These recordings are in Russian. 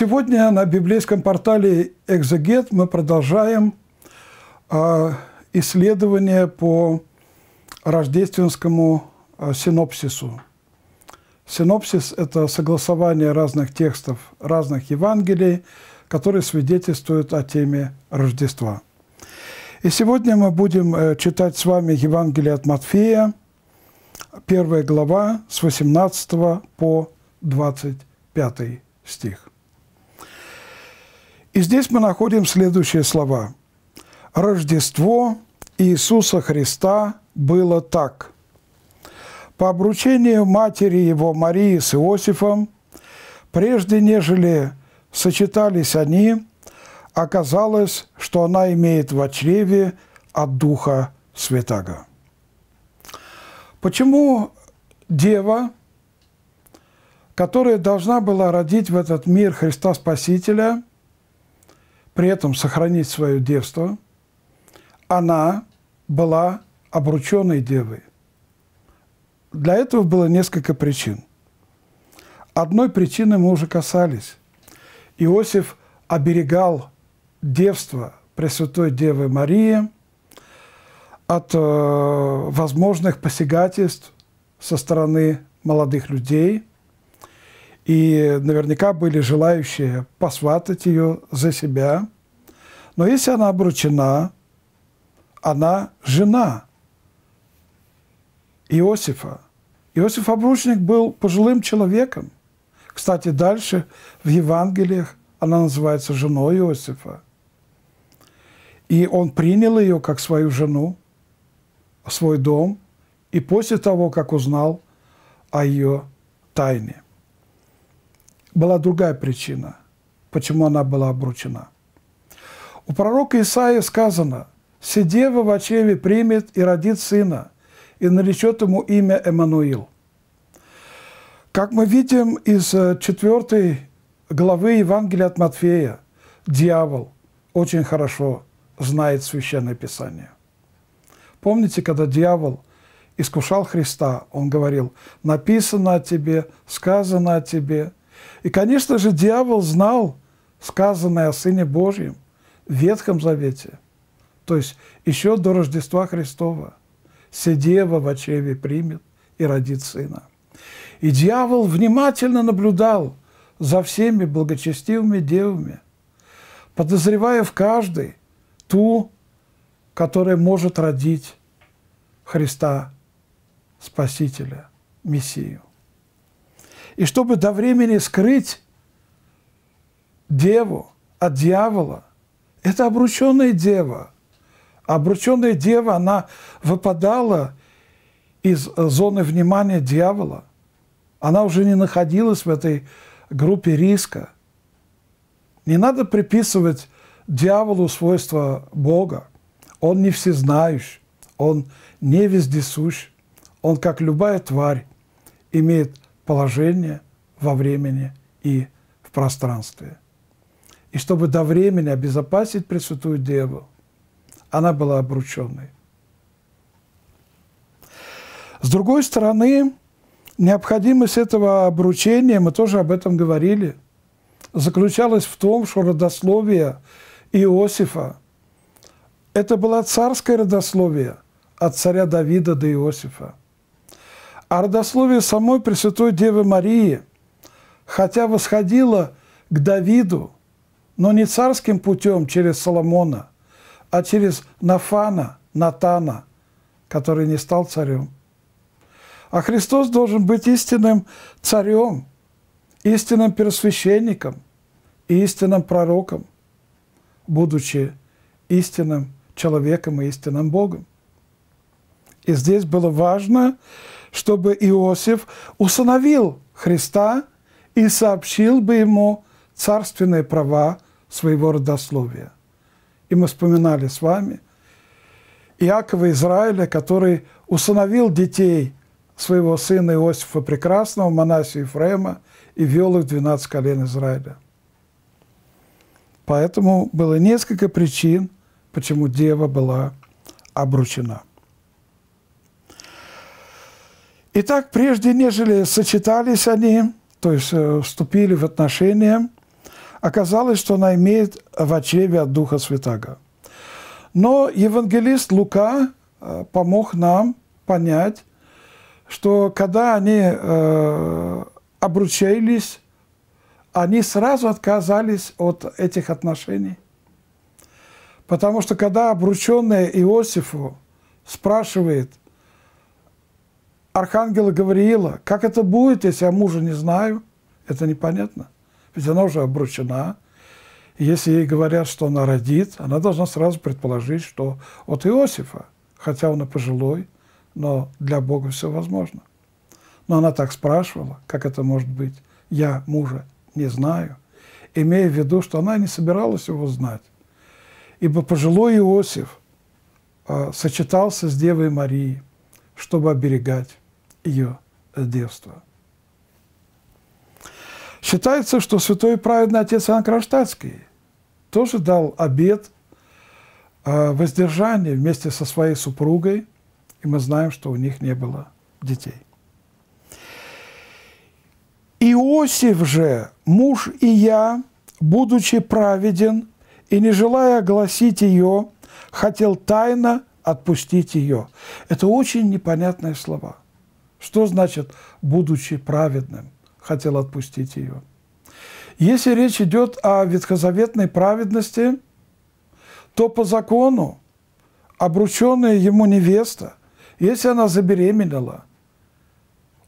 Сегодня на библейском портале «Экзегет» мы продолжаем а, исследование по рождественскому а, синопсису. Синопсис – это согласование разных текстов, разных Евангелий, которые свидетельствуют о теме Рождества. И сегодня мы будем э, читать с вами Евангелие от Матфея, первая глава, с 18 по 25 стих. И здесь мы находим следующие слова. «Рождество Иисуса Христа было так. По обручению матери его Марии с Иосифом, прежде нежели сочетались они, оказалось, что она имеет в чреве от Духа Святаго». Почему дева, которая должна была родить в этот мир Христа Спасителя – при этом сохранить свое девство, она была обрученной девой. Для этого было несколько причин. Одной причины мы уже касались. Иосиф оберегал девство Пресвятой Девы Марии от э, возможных посягательств со стороны молодых людей – и наверняка были желающие посватать ее за себя. Но если она обручена, она жена Иосифа. Иосиф Обручник был пожилым человеком. Кстати, дальше в Евангелиях она называется женой Иосифа. И он принял ее как свою жену, свой дом, и после того, как узнал о ее тайне – была другая причина, почему она была обручена. У пророка Исаия сказано, «Сидева в очеве примет и родит сына, и наречет ему имя Эммануил». Как мы видим из 4 э, главы Евангелия от Матфея, дьявол очень хорошо знает Священное Писание. Помните, когда дьявол искушал Христа, он говорил, «Написано о тебе, сказано о тебе, и, конечно же, дьявол знал сказанное о Сыне Божьем в Ветхом Завете, то есть еще до Рождества Христова. «Седева в очеве примет и родит сына». И дьявол внимательно наблюдал за всеми благочестивыми девами, подозревая в каждой ту, которая может родить Христа Спасителя, Мессию и чтобы до времени скрыть деву от дьявола. Это обрученная дева. Обрученная дева, она выпадала из зоны внимания дьявола. Она уже не находилась в этой группе риска. Не надо приписывать дьяволу свойства Бога. Он не всезнающий, он не вездесущ, он, как любая тварь, имеет положение во времени и в пространстве. И чтобы до времени обезопасить Пресвятую Деву, она была обрученной. С другой стороны, необходимость этого обручения, мы тоже об этом говорили, заключалась в том, что родословие Иосифа – это было царское родословие от царя Давида до Иосифа. А родословие самой Пресвятой Девы Марии, хотя восходило к Давиду, но не царским путем через Соломона, а через Нафана, Натана, который не стал царем. А Христос должен быть истинным царем, истинным первосвященником и истинным пророком, будучи истинным человеком и истинным Богом. И здесь было важно чтобы Иосиф усыновил Христа и сообщил бы ему царственные права своего родословия. И мы вспоминали с вами Иакова Израиля, который усыновил детей своего сына Иосифа Прекрасного, Манасия Ефрема, и вел их в 12 колен Израиля. Поэтому было несколько причин, почему дева была обручена. Итак, прежде нежели сочетались они, то есть э, вступили в отношения, оказалось, что она имеет в очреве от Духа Святаго. Но евангелист Лука э, помог нам понять, что когда они э, обручились, они сразу отказались от этих отношений. Потому что когда обрученная Иосифу спрашивает, архангела Гавриила. Как это будет, если я мужа не знаю? Это непонятно. Ведь она уже обручена. если ей говорят, что она родит, она должна сразу предположить, что от Иосифа, хотя он и пожилой, но для Бога все возможно. Но она так спрашивала, как это может быть. Я мужа не знаю, имея в виду, что она не собиралась его знать. Ибо пожилой Иосиф а, сочетался с Девой Марией, чтобы оберегать ее э, девство. Считается, что святой праведный отец Иоанн Кронштадтский тоже дал обед э, воздержания вместе со своей супругой, и мы знаем, что у них не было детей. Иосиф же, муж и я, будучи праведен и не желая огласить ее, хотел тайно отпустить ее. Это очень непонятные слова – что значит «будучи праведным» хотел отпустить ее? Если речь идет о ветхозаветной праведности, то по закону обрученная ему невеста, если она забеременела,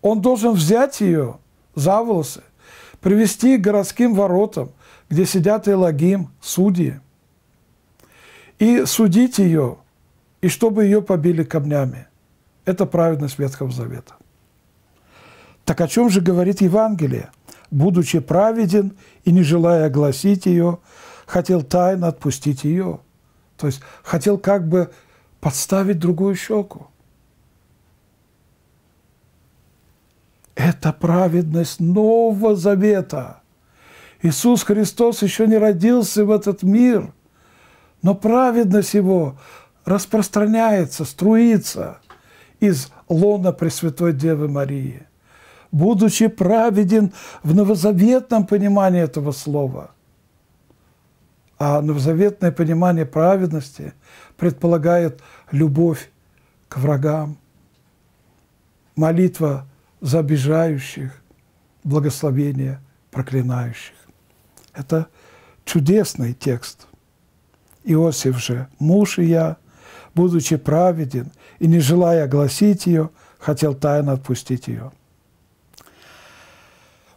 он должен взять ее за волосы, привести к городским воротам, где сидят Элагим, судьи, и судить ее, и чтобы ее побили камнями. Это праведность Ветхого Завета. Так о чем же говорит Евангелие? Будучи праведен и не желая огласить ее, хотел тайно отпустить ее. То есть хотел как бы подставить другую щеку. Это праведность Нового Завета. Иисус Христос еще не родился в этот мир, но праведность Его распространяется, струится из лона Пресвятой Девы Марии – будучи праведен в новозаветном понимании этого слова. А новозаветное понимание праведности предполагает любовь к врагам, молитва за обижающих, благословение проклинающих. Это чудесный текст. Иосиф же, муж и я, будучи праведен и не желая огласить ее, хотел тайно отпустить ее.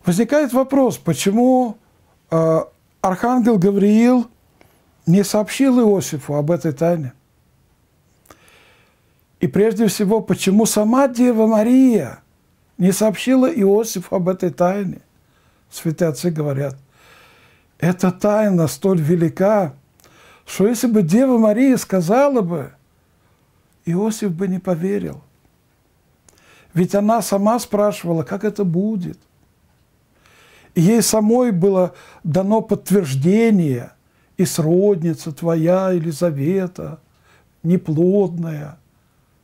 Возникает вопрос, почему э, архангел Гавриил не сообщил Иосифу об этой тайне? И прежде всего, почему сама Дева Мария не сообщила Иосифу об этой тайне? Святые отцы говорят, эта тайна столь велика, что если бы Дева Мария сказала бы, Иосиф бы не поверил. Ведь она сама спрашивала, как это будет – Ей самой было дано подтверждение, и сродница твоя, Елизавета, неплодная,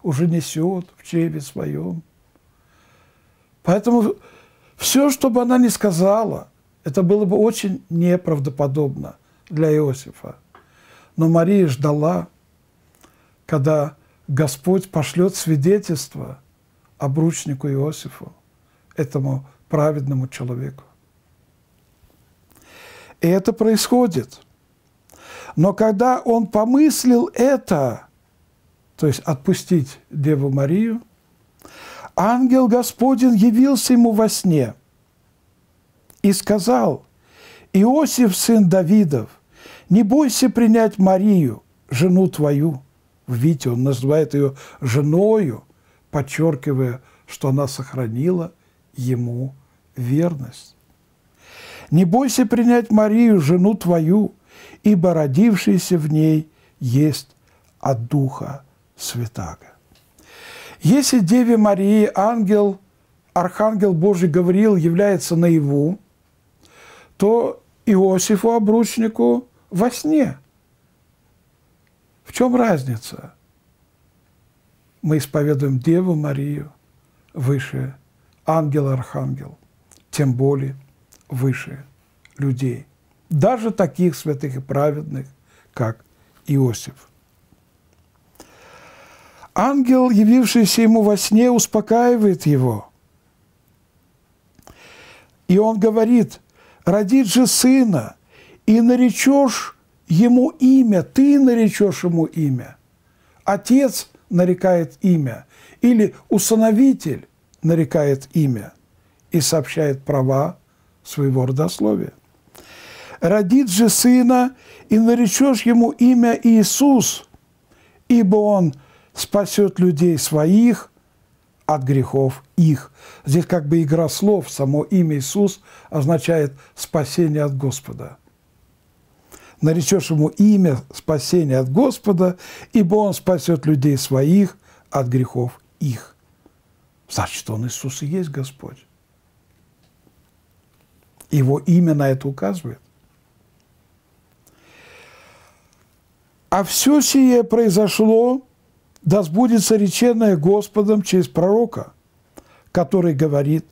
уже несет в чреве своем. Поэтому все, что бы она ни сказала, это было бы очень неправдоподобно для Иосифа. Но Мария ждала, когда Господь пошлет свидетельство обручнику Иосифу, этому праведному человеку. И это происходит. Но когда он помыслил это, то есть отпустить Деву Марию, ангел Господень явился ему во сне и сказал, «Иосиф, сын Давидов, не бойся принять Марию, жену твою». Видите, он называет ее женою, подчеркивая, что она сохранила ему верность. Не бойся принять Марию, жену твою, ибо родившийся в ней есть от Духа Святаго. Если Деве Марии ангел, архангел Божий Гавриил является наяву, то Иосифу обручнику во сне. В чем разница? Мы исповедуем Деву Марию выше ангел-архангел, тем более – выше людей, даже таких святых и праведных, как Иосиф. Ангел, явившийся ему во сне, успокаивает его. И он говорит, родит же сына, и наречешь ему имя, ты наречешь ему имя. Отец нарекает имя, или усыновитель нарекает имя и сообщает права своего родословия. Родит же сына, и наречешь ему имя Иисус, ибо он спасет людей своих от грехов их. Здесь как бы игра слов, само имя Иисус означает спасение от Господа. Наречешь ему имя спасения от Господа, ибо он спасет людей своих от грехов их. Значит, он Иисус и есть Господь. Его имя на это указывает. А все сие произошло, да сбудется реченное Господом через пророка, который говорит,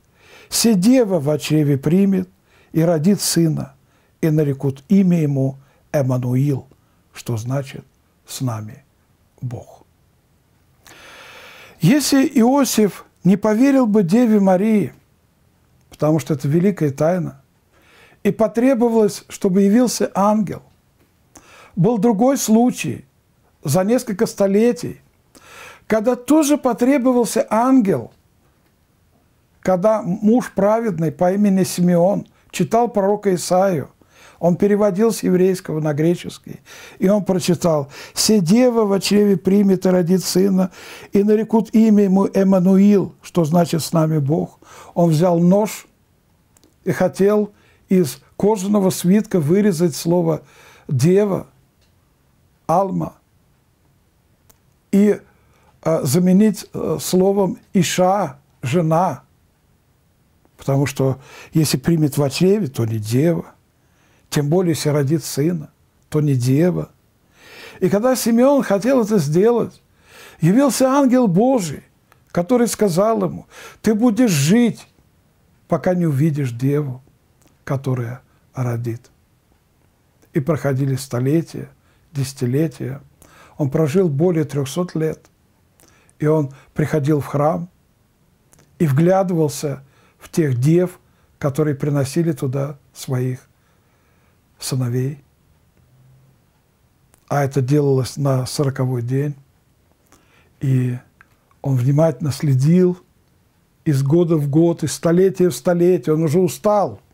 «Се в чреве примет и родит сына, и нарекут имя ему Эммануил», что значит «с нами Бог». Если Иосиф не поверил бы Деве Марии, потому что это великая тайна, и потребовалось, чтобы явился ангел. Был другой случай за несколько столетий, когда тоже потребовался ангел, когда муж праведный по имени Симеон читал пророка Исаию, он переводил с еврейского на греческий, и он прочитал «Се дева в чреве примет и родит сына, и нарекут имя ему Эммануил», что значит «с нами Бог». Он взял нож и хотел из кожаного свитка вырезать слово «дева», «алма» и а, заменить э, словом «иша», «жена», потому что если примет в чреве, то не дева, тем более, если родит сына, то не дева. И когда Симеон хотел это сделать, явился ангел Божий, который сказал ему, ты будешь жить, пока не увидишь деву которое родит. И проходили столетия, десятилетия. Он прожил более 300 лет. И он приходил в храм и вглядывался в тех дев, которые приносили туда своих сыновей. А это делалось на сороковой день. И он внимательно следил из года в год, из столетия в столетие. Он уже устал –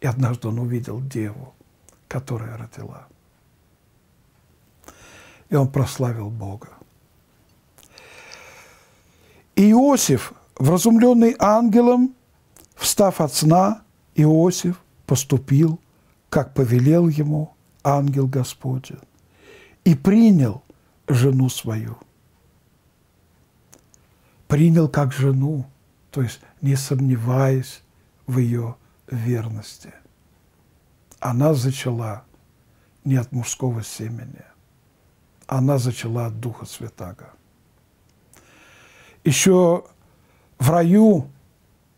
и однажды он увидел деву, которая родила. И он прославил Бога. Иосиф, вразумленный ангелом, встав от сна, Иосиф поступил, как повелел ему ангел Господень, и принял жену свою. Принял как жену, то есть не сомневаясь в ее верности. Она зачала не от мужского семени, она зачала от Духа Святаго. Еще в раю,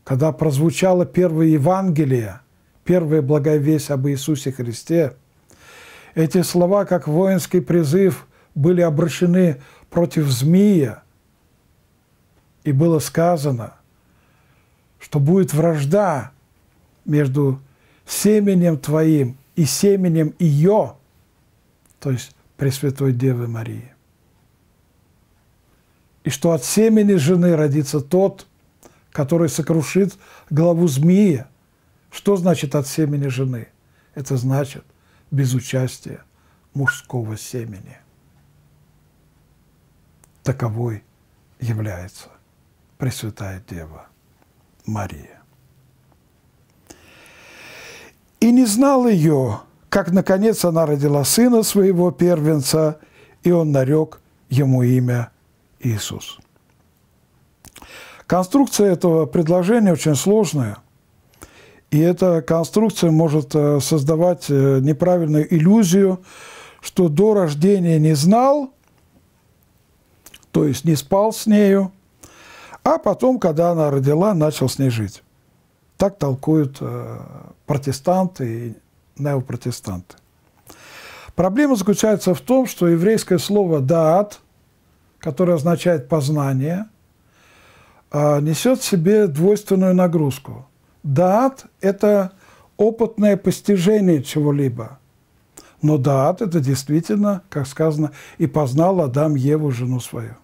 когда прозвучало первое Евангелие, первая благовесть об Иисусе Христе, эти слова, как воинский призыв, были обращены против змея, и было сказано, что будет вражда между семенем твоим и семенем ее, то есть Пресвятой Девы Марии. И что от семени жены родится тот, который сокрушит главу змея. Что значит от семени жены? Это значит без участия мужского семени. Таковой является Пресвятая Дева Мария и не знал ее, как, наконец, она родила сына своего первенца, и он нарек ему имя Иисус. Конструкция этого предложения очень сложная, и эта конструкция может э, создавать э, неправильную иллюзию, что до рождения не знал, то есть не спал с нею, а потом, когда она родила, начал с ней жить. Так толкуют э, протестанты и неопротестанты. Проблема заключается в том, что еврейское слово «даат», которое означает «познание», э, несет в себе двойственную нагрузку. «Даат» – это опытное постижение чего-либо. Но «даат» – это действительно, как сказано, «и познал Адам Еву, жену свою».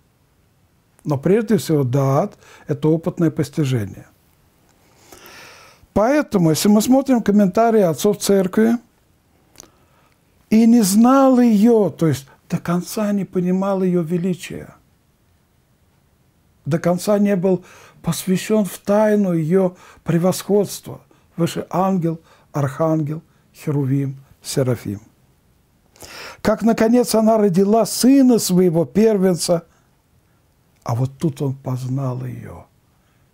Но прежде всего «даат» – это опытное постижение. Поэтому, если мы смотрим комментарии отцов церкви, и не знал ее, то есть до конца не понимал ее величия, до конца не был посвящен в тайну ее превосходства, выше ангел, архангел, херувим, серафим. Как, наконец, она родила сына своего первенца, а вот тут он познал ее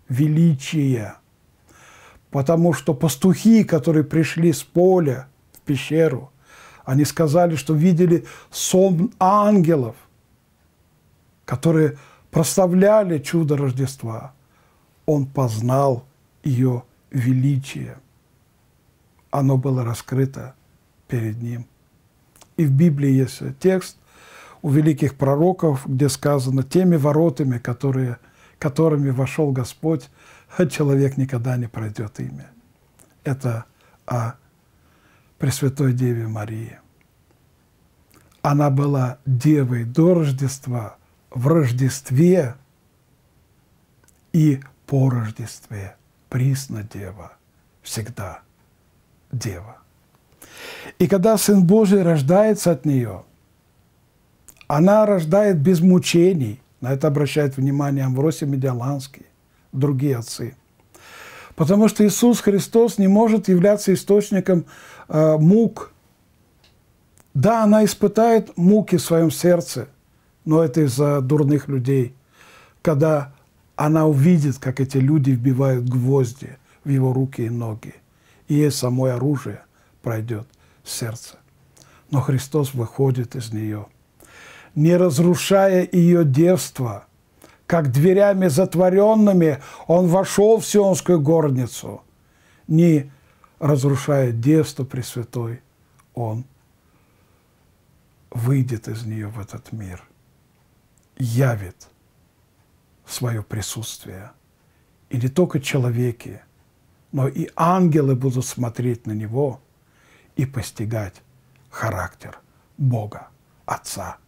величие – потому что пастухи, которые пришли с поля в пещеру, они сказали, что видели сон ангелов, которые проставляли чудо Рождества. Он познал ее величие. Оно было раскрыто перед ним. И в Библии есть текст у великих пророков, где сказано «теми воротами, которые, которыми вошел Господь а человек никогда не пройдет имя. Это о Пресвятой Деве Марии. Она была девой до Рождества, в Рождестве и по Рождестве. Присно Дева, всегда Дева. И когда Сын Божий рождается от нее, она рождает без мучений. На это обращает внимание Амвросий Медиаланский другие отцы. Потому что Иисус Христос не может являться источником э, мук. Да, она испытает муки в своем сердце, но это из-за дурных людей, когда она увидит, как эти люди вбивают гвозди в его руки и ноги, и ей самое оружие пройдет сердце. Но Христос выходит из нее, не разрушая ее девство – как дверями затворенными он вошел в Сионскую горницу, не разрушая девство Пресвятой, он выйдет из нее в этот мир, явит свое присутствие. И не только человеки, но и ангелы будут смотреть на него и постигать характер Бога, Отца –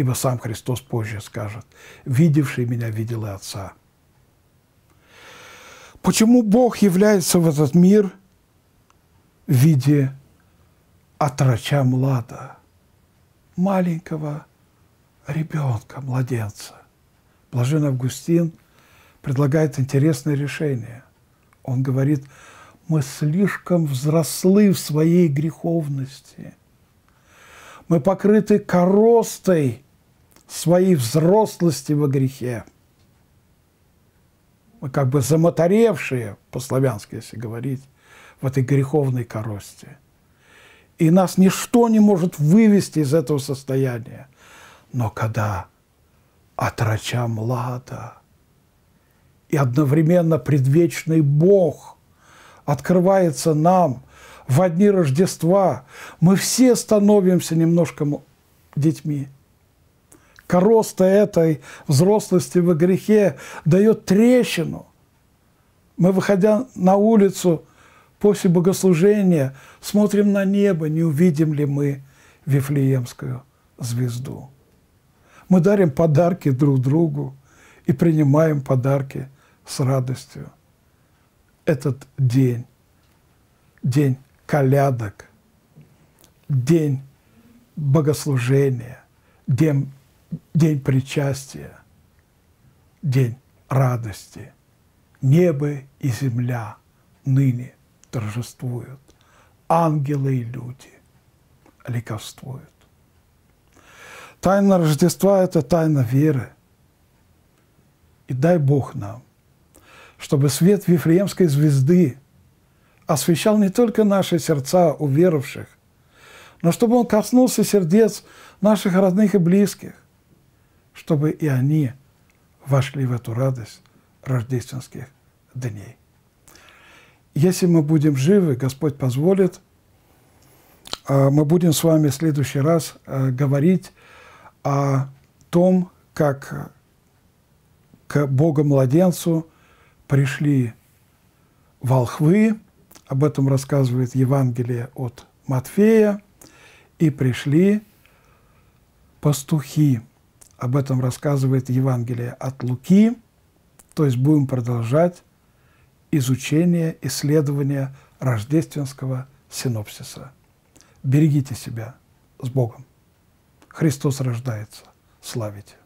Ибо сам Христос позже скажет, «Видевший меня, видел и Отца». Почему Бог является в этот мир в виде отрача млада, маленького ребенка, младенца? Блажен Августин предлагает интересное решение. Он говорит, мы слишком взрослы в своей греховности. Мы покрыты коростой своей взрослости во грехе. Мы как бы замоторевшие, по-славянски если говорить, в этой греховной корости. И нас ничто не может вывести из этого состояния. Но когда отрача млада и одновременно предвечный Бог открывается нам в одни Рождества, мы все становимся немножко детьми – короста этой взрослости во грехе дает трещину. Мы, выходя на улицу после богослужения, смотрим на небо, не увидим ли мы Вифлеемскую звезду. Мы дарим подарки друг другу и принимаем подарки с радостью. Этот день, день колядок, день богослужения, день день причастия, день радости. Небо и земля ныне торжествуют, ангелы и люди ликовствуют. Тайна Рождества – это тайна веры. И дай Бог нам, чтобы свет Вифлеемской звезды освещал не только наши сердца уверовавших, но чтобы он коснулся сердец наших родных и близких, чтобы и они вошли в эту радость рождественских дней. Если мы будем живы, Господь позволит, а, мы будем с вами в следующий раз а, говорить о том, как к Богу-младенцу пришли волхвы, об этом рассказывает Евангелие от Матфея, и пришли пастухи. Об этом рассказывает Евангелие от Луки. То есть будем продолжать изучение, исследование рождественского синопсиса. Берегите себя с Богом. Христос рождается. Славите!